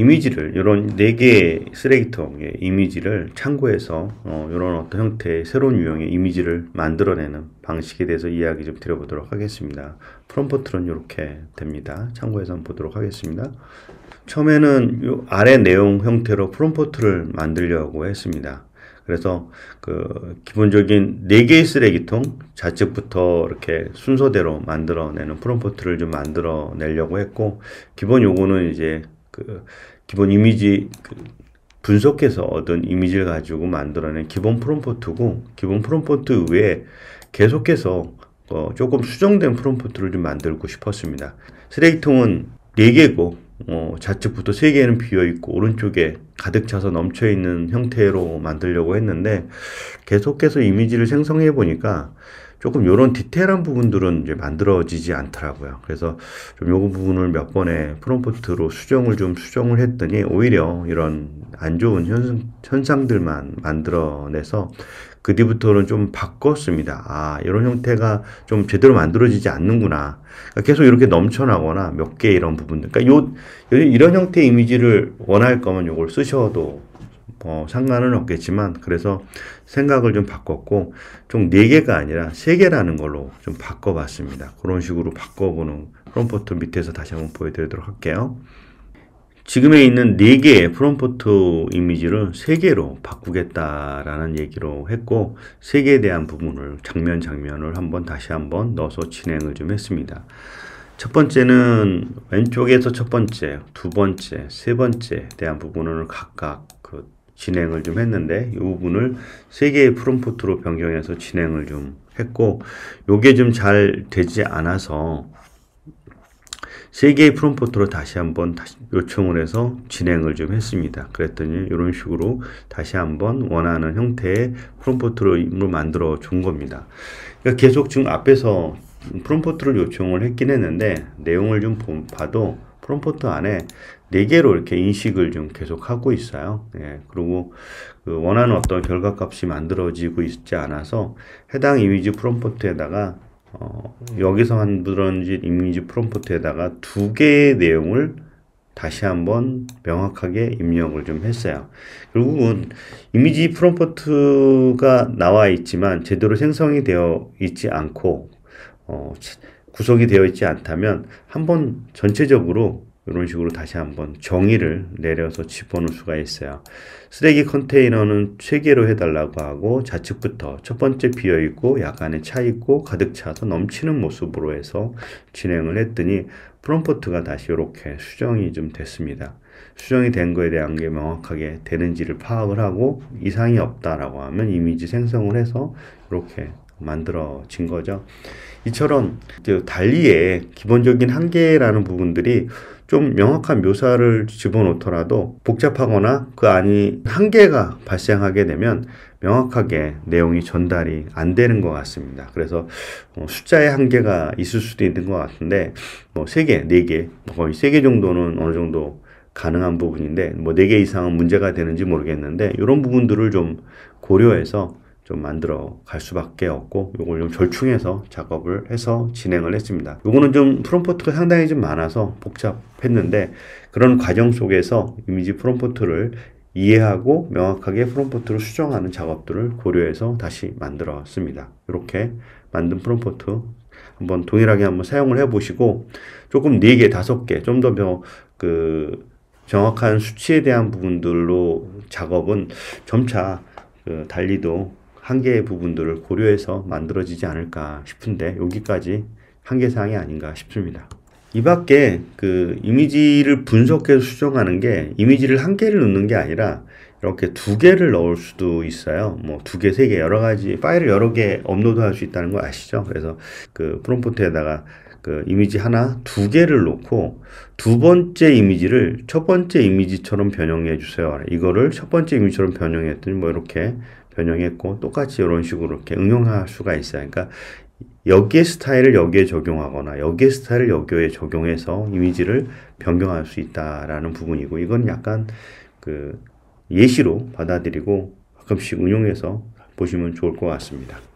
이미지를 이런 네 개의 쓰레기통의 이미지를 참고해서 이런 어, 어떤 형태의 새로운 유형의 이미지를 만들어내는 방식에 대해서 이야기 좀 드려보도록 하겠습니다. 프롬포트는 이렇게 됩니다. 참고해서 한번 보도록 하겠습니다. 처음에는 요 아래 내용 형태로 프롬포트를 만들려고 했습니다. 그래서 그 기본적인 4개의 쓰레기통 좌측부터 이렇게 순서대로 만들어내는 프롬포트를 좀 만들어내려고 했고 기본 요거는 이제 그 기본 이미지 그 분석해서 얻은 이미지를 가지고 만들어낸 기본 프롬포트고 기본 프롬포트 외에 계속해서 어, 조금 수정된 프롬포트를 좀 만들고 싶었습니다. 쓰레기통은 4개고 어, 좌측부터 3개는 비어있고 오른쪽에 가득 차서 넘쳐있는 형태로 만들려고 했는데 계속해서 이미지를 생성해 보니까 조금 요런 디테일한 부분들은 이제 만들어지지 않더라고요. 그래서 좀요 부분을 몇번에 프롬프트로 수정을 좀 수정을 했더니 오히려 이런 안 좋은 현, 현상들만 만들어내서 그 뒤부터는 좀 바꿨습니다. 아, 이런 형태가 좀 제대로 만들어지지 않는구나. 그러니까 계속 이렇게 넘쳐나거나 몇 개 이런 부분들. 그러니까 요, 이런 형태의 이미지를 원할 거면 요걸 쓰셔도 어, 상관은 없겠지만 그래서 생각을 좀 바꿨고 총 4개가 아니라 3개라는 걸로 좀 바꿔봤습니다. 그런 식으로 바꿔보는 프롬포트 밑에서 다시 한번 보여드리도록 할게요. 지금에 있는 4개의 프롬포트 이미지를 3개로 바꾸겠다라는 얘기로 했고 3개에 대한 부분을 장면 장면을 한번 다시 한번 넣어서 진행을 좀 했습니다. 첫 번째는 왼쪽에서 첫 번째, 두 번째, 세 번째 대한 부분을 각각 그 진행을 좀 했는데 이 부분을 3 개의 프롬포트로 변경해서 진행을 좀 했고 요게 좀 잘 되지 않아서 3 개의 프롬포트로 다시 한번 다시 요청을 해서 진행을 좀 했습니다. 그랬더니 이런 식으로 다시 한번 원하는 형태의 프롬포트로 만들어 준 겁니다. 그러니까 계속 지금 앞에서 프롬포트를 요청을 했긴 했는데 내용을 좀 봐도 프롬포트 안에 네개로 이렇게 인식을 좀 계속 하고 있어요. 예, 그리고 그 원하는 어떤 결과값이 만들어지고 있지 않아서 해당 이미지 프롬포트에다가 어, 여기서 만들어진 이미지 프롬포트에다가 두 개의 내용을 다시 한번 명확하게 입력을 좀 했어요. 결국은 이미지 프롬포트가 나와 있지만 제대로 생성이 되어 있지 않고 어, 구속이 되어 있지 않다면 한번 전체적으로 이런 식으로 다시 한번 정의를 내려서 짚어놓을 수가 있어요. 쓰레기 컨테이너는 체계로 해달라고 하고 좌측부터 첫 번째 비어있고 약간의 차있고 가득 차서 넘치는 모습으로 해서 진행을 했더니 프롬포트가 다시 이렇게 수정이 좀 됐습니다. 수정이 된 거에 대한 게 명확하게 되는지를 파악을 하고 이상이 없다라고 하면 이미지 생성을 해서 이렇게 만들어진 거죠. 이처럼 달리의 기본적인 한계라는 부분들이 좀 명확한 묘사를 집어넣더라도 복잡하거나 그 안이 한계가 발생하게 되면 명확하게 내용이 전달이 안 되는 것 같습니다. 그래서 어, 숫자의 한계가 있을 수도 있는 것 같은데 뭐 3개, 4개, 뭐 거의 3개 정도는 어느 정도 가능한 부분인데 뭐 4개 이상은 문제가 되는지 모르겠는데 이런 부분들을 좀 고려해서 좀 만들어 갈 수밖에 없고 요걸 좀 절충해서 작업을 해서 진행을 했습니다. 요거는 좀 프롬포트가 상당히 좀 많아서 복잡했는데 그런 과정 속에서 이미지 프롬포트를 이해하고 명확하게 프롬포트를 수정하는 작업들을 고려해서 다시 만들었습니다. 이렇게 만든 프롬포트 한번 동일하게 한번 사용을 해 보시고 조금 4개, 5개 좀 더 그 정확한 수치에 대한 부분들로 작업은 점차 그 달리도 한계의 부분들을 고려해서 만들어지지 않을까 싶은데 여기까지 한계사항이 아닌가 싶습니다. 이 밖에 그 이미지를 분석해서 수정하는 게 이미지를 한 개를 넣는 게 아니라 이렇게 두 개를 넣을 수도 있어요. 뭐 두 개, 세 개, 여러 가지 파일을 여러 개 업로드할 수 있다는 거 아시죠? 그래서 그 프롬프트에다가 그 이미지 하나, 두 개를 놓고 두 번째 이미지를 첫 번째 이미지처럼 변형해 주세요. 이거를 첫 번째 이미지처럼 변형했더니 뭐 이렇게 변형했고 똑같이 이런 식으로 이렇게 응용할 수가 있어요. 그러니까 여기에 스타일을 여기에 적용하거나 여기에 스타일을 여기에 적용해서 이미지를 변경할 수 있다라는 부분이고 이건 약간 그 예시로 받아들이고 가끔씩 응용해서 보시면 좋을 것 같습니다.